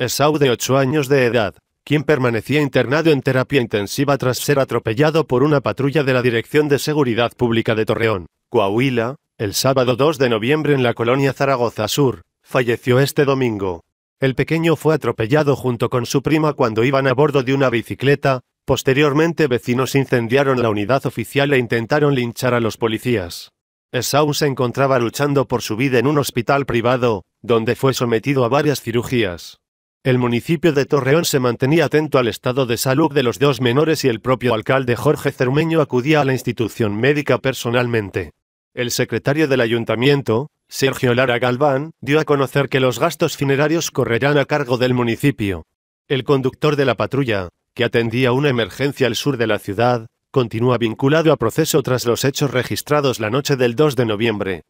Esau de 8 años de edad, quien permanecía internado en terapia intensiva tras ser atropellado por una patrulla de la Dirección de Seguridad Pública de Torreón, Coahuila, el sábado 2 de noviembre en la colonia Zaragoza Sur, falleció este domingo. El pequeño fue atropellado junto con su prima cuando iban a bordo de una bicicleta, posteriormente vecinos incendiaron la unidad oficial e intentaron linchar a los policías. Esau se encontraba luchando por su vida en un hospital privado, donde fue sometido a varias cirugías. El municipio de Torreón se mantenía atento al estado de salud de los dos menores y el propio alcalde Jorge Cermeño acudía a la institución médica personalmente. El secretario del ayuntamiento, Sergio Lara Galván, dio a conocer que los gastos funerarios correrán a cargo del municipio. El conductor de la patrulla, que atendía una emergencia al sur de la ciudad, continúa vinculado a proceso tras los hechos registrados la noche del 2 de noviembre.